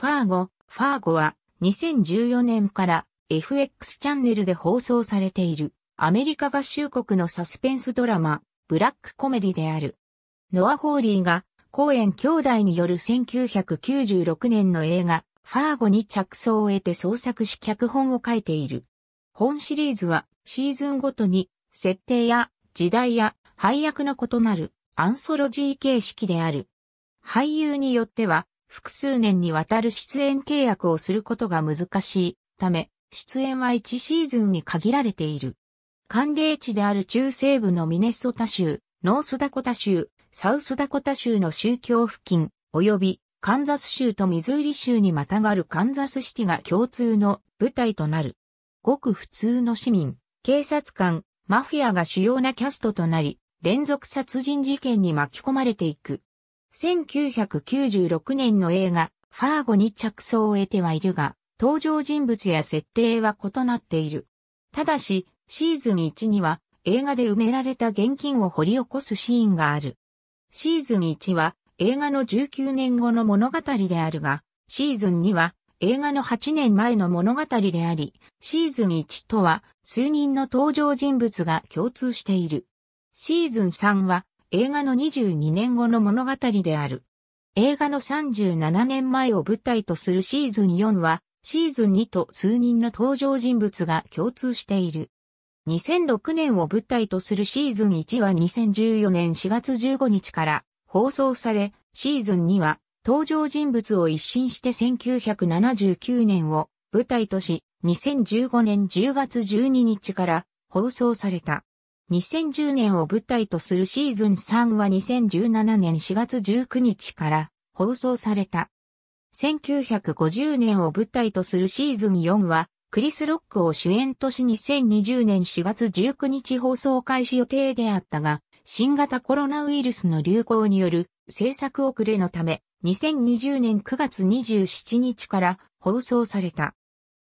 ファーゴ、ファーゴは2014年から FX チャンネルで放送されているアメリカ合衆国のサスペンスドラマ、ブラックコメディである。ノア・ホーリーが公演兄弟による1996年の映画、ファーゴに着想を得て創作し脚本を書いている。本シリーズはシーズンごとに設定や時代や配役の異なるアンソロジー形式である。俳優によっては複数年にわたる出演契約をすることが難しいため、出演は1シーズンに限られている。寒冷地である中西部のミネソタ州、ノースダコタ州、サウスダコタ州の宗教付近、及びカンザス州とミズーリ州にまたがるカンザスシティが共通の舞台となる。ごく普通の市民、警察官、マフィアが主要なキャストとなり、連続殺人事件に巻き込まれていく。1996年の映画、ファーゴに着想を得てはいるが、登場人物や設定は異なっている。ただし、シーズン1には映画で埋められた現金を掘り起こすシーンがある。シーズン1は映画の19年後の物語であるが、シーズン2は映画の8年前の物語であり、シーズン1とは数人の登場人物が共通している。シーズン3は映画の22年後の物語である。映画の37年前を舞台とするシーズン4は、シーズン2と数人の登場人物が共通している。2006年を舞台とするシーズン1は2014年4月15日から放送され、シーズン2は登場人物を一新して1979年を舞台とし、2015年10月12日から放送された。2010年を舞台とするシーズン3は2017年4月19日から放送された。1950年を舞台とするシーズン4は、クリス・ロックを主演とし2020年4月19日放送開始予定であったが、新型コロナウイルスの流行による制作遅れのため、2020年9月27日から放送された。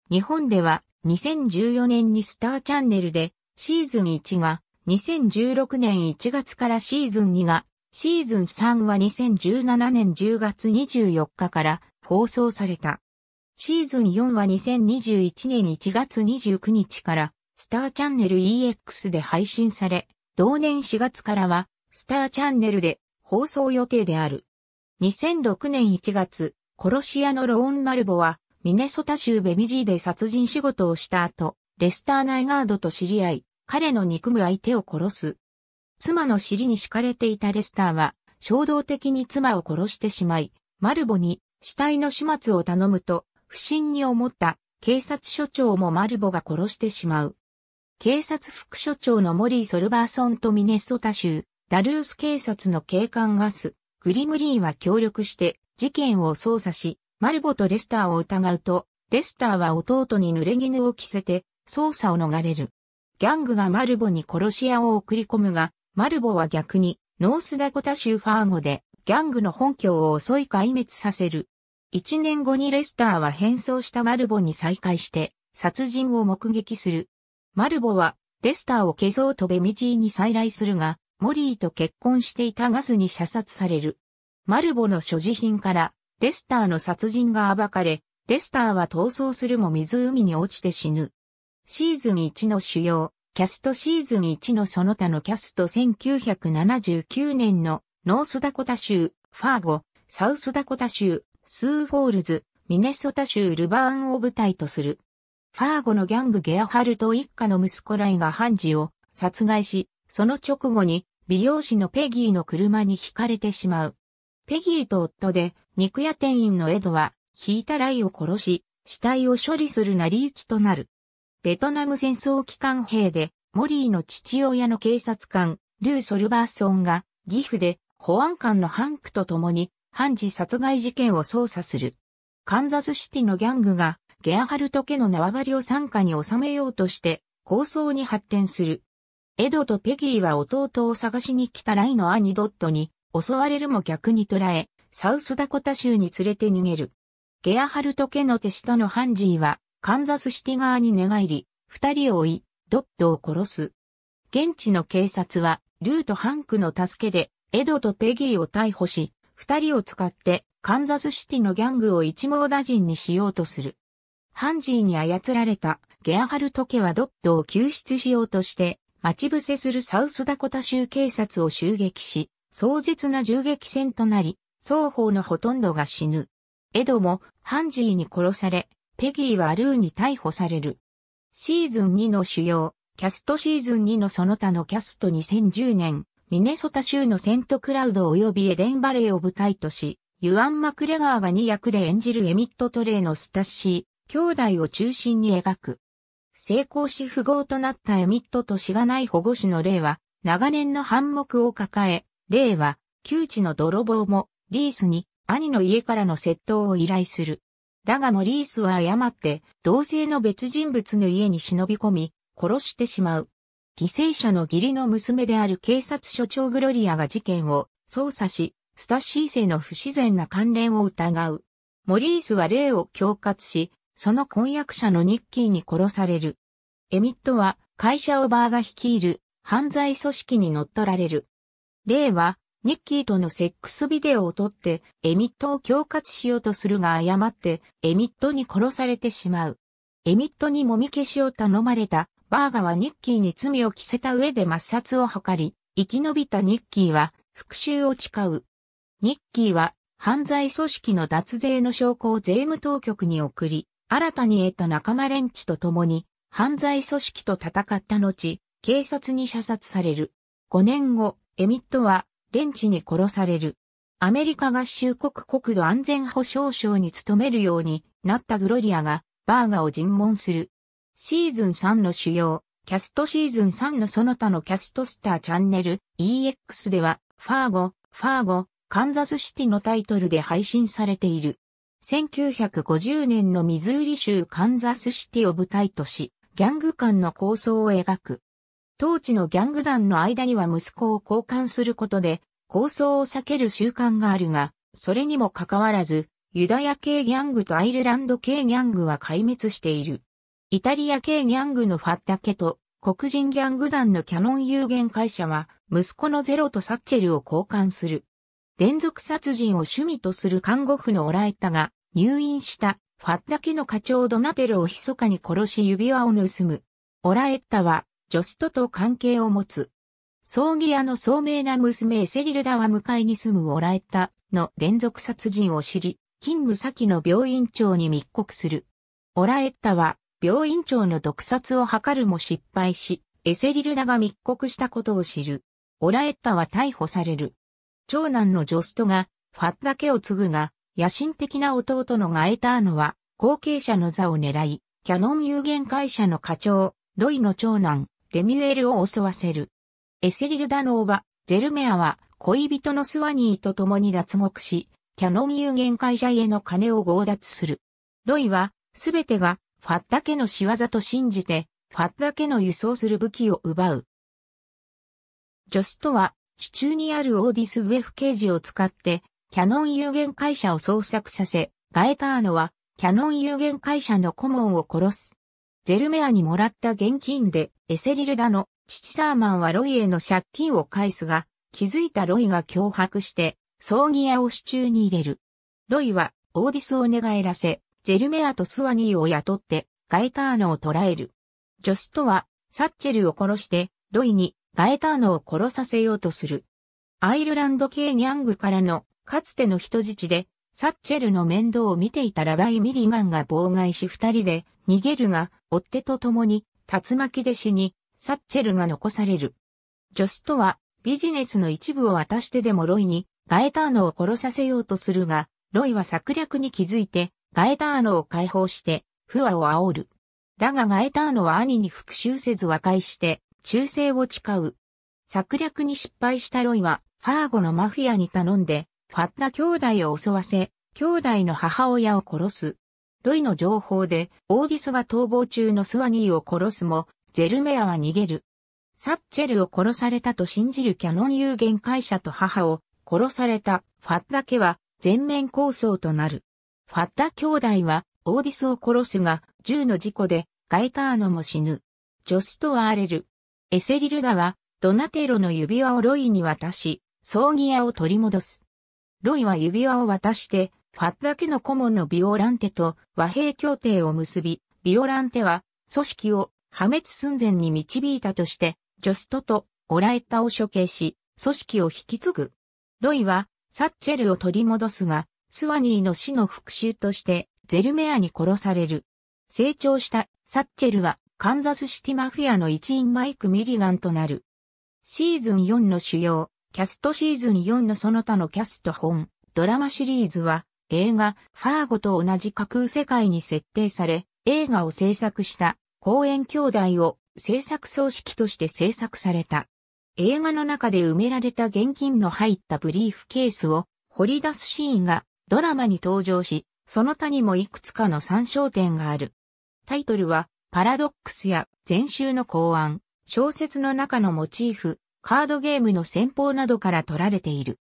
日本では2014年にスターチャンネルでシーズン1が2016年1月からシーズン2が、シーズン3は2017年10月24日から放送された。シーズン4は2021年1月29日からスターチャンネル EX で配信され、同年4月からはスターチャンネルで放送予定である。2006年1月、殺し屋のローン・マルボはミネソタ州ベビジーで殺人仕事をした後、レスター・ナイガードと知り合い、彼の憎む相手を殺す。妻の尻に敷かれていたレスターは、衝動的に妻を殺してしまい、マルボに死体の始末を頼むと、不審に思った警察署長もマルボが殺してしまう。警察副署長のモリー・ソルバーソンとミネソタ州、ダルース警察の警官ガス、グリムリーは協力して事件を捜査し、マルボとレスターを疑うと、レスターは弟に濡れ衣を着せて捜査を逃れる。ギャングがマルボに殺し屋を送り込むが、マルボは逆に、ノースダコタ州ファーゴで、ギャングの本拠を襲い壊滅させる。一年後にレスターは変装したマルボに再会して、殺人を目撃する。マルボは、レスターを消そうとベミジーに再来するが、モリーと結婚していたガスに射殺される。マルボの所持品から、レスターの殺人が暴かれ、レスターは逃走するも湖に落ちて死ぬ。シーズン1の主要、キャストシーズン1のその他のキャスト1979年のノースダコタ州、ファーゴ、サウスダコタ州、スーフォールズ、ミネソタ州ルバーンを舞台とする。ファーゴのギャングゲアハルト一家の息子ライがハンジを殺害し、その直後に美容師のペギーの車に惹かれてしまう。ペギーと夫で肉屋店員のエドは、引いたライを殺し、死体を処理する成り行きとなる。ベトナム戦争機関兵で、モリーの父親の警察官、ルー・ソルバーソンが、義父で保安官のハンクと共に、判事殺害事件を捜査する。カンザスシティのギャングが、ゲアハルト家の縄張りを傘下に収めようとして、抗争に発展する。エドとペギーは弟を探しに来たライの兄ドットに、襲われるも逆に捕らえ、サウスダコタ州に連れて逃げる。ゲアハルト家の手下のハンジーは、カンザスシティ側に寝返り、二人を追い、ドットを殺す。現地の警察は、ルーとハンクの助けで、エドとペギーを逮捕し、二人を使って、カンザスシティのギャングを一網打尽にしようとする。ハンジーに操られたゲアハルト家はドットを救出しようとして、待ち伏せするサウスダコタ州警察を襲撃し、壮絶な銃撃戦となり、双方のほとんどが死ぬ。エドもハンジーに殺され、ペギーはルーに逮捕される。シーズン2の主要、キャストシーズン2のその他のキャスト2010年、ミネソタ州のセントクラウド及びエデンバレーを舞台とし、ユアン・マクレガーが2役で演じるエミット・トレイのスタッシー、兄弟を中心に描く。成功し富豪となったエミットとしがない保護士のレイは、長年の反目を抱え、レイは、窮地の泥棒も、リースに、兄の家からの窃盗を依頼する。だがモリースは誤って、同性の別人物の家に忍び込み、殺してしまう。犠牲者の義理の娘である警察署長グロリアが事件を捜査し、スタッシー性の不自然な関連を疑う。モリースは霊を恐喝し、その婚約者のニッキーに殺される。エミットは会社オーバーが率いる犯罪組織に乗っ取られる。霊はニッキーとのセックスビデオを撮って、エミットを恐喝しようとするが誤って、エミットに殺されてしまう。エミットにもみ消しを頼まれた、バーガはニッキーに罪を着せた上で抹殺を図り、生き延びたニッキーは復讐を誓う。ニッキーは犯罪組織の脱税の証拠を税務当局に送り、新たに得た仲間連中と共に犯罪組織と戦った後、警察に射殺される。5年後、エミットはレンチに殺される。アメリカ合衆国国土安全保障省に勤めるようになったグロリアがバーガを尋問する。シーズン3の主要、キャストシーズン3のその他のキャストスターチャンネル EX では、ファーゴ、ファーゴ、カンザスシティのタイトルで配信されている。1950年のミズーリ州カンザスシティを舞台とし、ギャング間の構想を描く。当地のギャング団の間には息子を交換することで、抗争を避ける習慣があるが、それにもかかわらず、ユダヤ系ギャングとアイルランド系ギャングは壊滅している。イタリア系ギャングのファッタケと黒人ギャング団のキャノン有限会社は息子のゼロとサッチェルを交換する。連続殺人を趣味とする看護婦のオラエタが入院したファッタケの課長ドナテルを密かに殺し指輪を盗む。オラエッタはジョストと関係を持つ。葬儀屋の聡明な娘セリルダは向かいに住むオラエタの連続殺人を知り、勤務先の病院長に密告する。オラエッタは病院長の毒殺を図るも失敗し、エセリルダが密告したことを知る。オラエッタは逮捕される。長男のジョストがファッだけを継ぐが、野心的な弟のガエターノは後継者の座を狙い、キャノン有限会社の課長、ロイの長男、レミュエルを襲わせる。エセリルダノーは、ジェルメアは、恋人のスワニーと共に脱獄し、キャノン有限会社への金を強奪する。ロイは、すべてが、ファッダ家の仕業と信じて、ファッダ家の輸送する武器を奪う。ジョストは、地中にあるオーディスウェフ刑事を使って、キャノン有限会社を捜索させ、ガエターノは、キャノン有限会社の顧問を殺す。ジェルメアにもらった現金で、エセリルダの父サーマンはロイへの借金を返すが、気づいたロイが脅迫して、葬儀屋を手中に入れる。ロイは、オーディスを寝返らせ、ジェルメアとスワニーを雇って、ガエターノを捕らえる。ジョストは、サッチェルを殺して、ロイにガエターノを殺させようとする。アイルランド系ギャングからの、かつての人質で、サッチェルの面倒を見ていたラバイ・ミリガンが妨害し二人で逃げるが、追っ手と共に竜巻で死に、サッチェルが残される。ジョストはビジネスの一部を渡してでもロイにガエターノを殺させようとするが、ロイは策略に気づいてガエターノを解放して不和を煽る。だがガエターノは兄に復讐せず和解して忠誠を誓う。策略に失敗したロイはハーゴのマフィアに頼んでファッタ兄弟を襲わせ、兄弟の母親を殺す。ロイの情報で、オーディスが逃亡中のスワニーを殺すも、ゼルメアは逃げる。サッチェルを殺されたと信じるキャノン有限会社と母を殺されたファッダ家は全面抗争となる。ファッダ兄弟はオーディスを殺すが銃の事故でガイターノも死ぬ。ジョスとは荒れる。エセリルダはドナテロの指輪をロイに渡し、葬儀屋を取り戻す。ロイは指輪を渡して、ファッダ家の顧問のビオランテと和平協定を結び、ビオランテは組織を破滅寸前に導いたとして、ジョストとオラエッタを処刑し、組織を引き継ぐ。ロイは、サッチェルを取り戻すが、スワニーの死の復讐として、ゼルメアに殺される。成長したサッチェルは、カンザスシティマフィアの一員マイク・ミリガンとなる。シーズン4の主要、キャストシーズン4のその他のキャスト本、ドラマシリーズは、映画、ファーゴと同じ架空世界に設定され、映画を制作した、公演兄弟を制作葬式として制作された。映画の中で埋められた現金の入ったブリーフケースを掘り出すシーンがドラマに登場し、その他にもいくつかの参照点がある。タイトルは、パラドックスや前週の考案、小説の中のモチーフ、カードゲームの戦法などから取られている。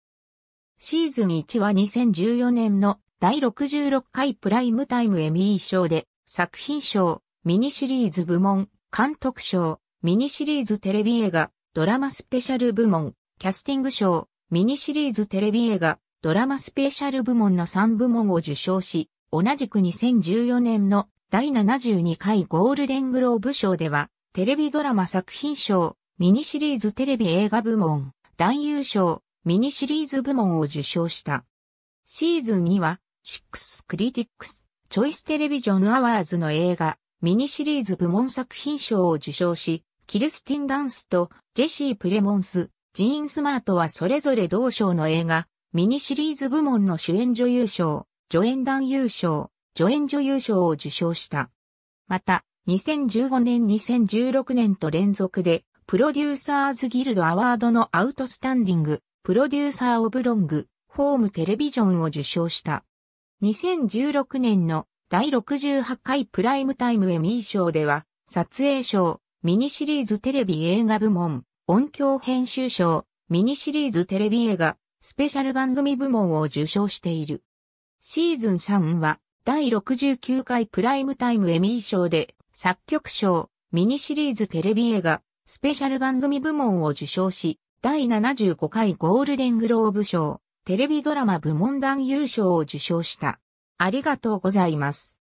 シーズン1は2014年の第66回プライムタイムエミー賞で作品賞、ミニシリーズ部門、監督賞、ミニシリーズテレビ映画、ドラマスペシャル部門、キャスティング賞、ミニシリーズテレビ映画、ドラマスペシャル部門の3部門を受賞し、同じく2014年の第72回ゴールデングローブ賞では、テレビドラマ作品賞、ミニシリーズテレビ映画部門、男優賞、ミニシリーズ部門を受賞した。シーズン2は、シスクリティックス、チョイステレビジョンアワーズの映画、ミニシリーズ部門作品賞を受賞し、キルスティン・ダンスとジェシー・プレモンス、ジーン・スマートはそれぞれ同賞の映画、ミニシリーズ部門の主演女優賞、助演男優賞、助演女優賞を受賞した。また、2015年2016年と連続で、プロデューサーズギルドアワードのアウトスタンディング、プロデューサーオブロング、フォームテレビジョンを受賞した。2016年の第68回プライムタイムエミー賞では、撮影賞、ミニシリーズテレビ映画部門、音響編集賞、ミニシリーズテレビ映画、スペシャル番組部門を受賞している。シーズン3は、第69回プライムタイムエミー賞で、作曲賞、ミニシリーズテレビ映画、スペシャル番組部門を受賞し、第75回ゴールデングローブ賞、テレビドラマ部門団優勝を受賞した。ありがとうございます。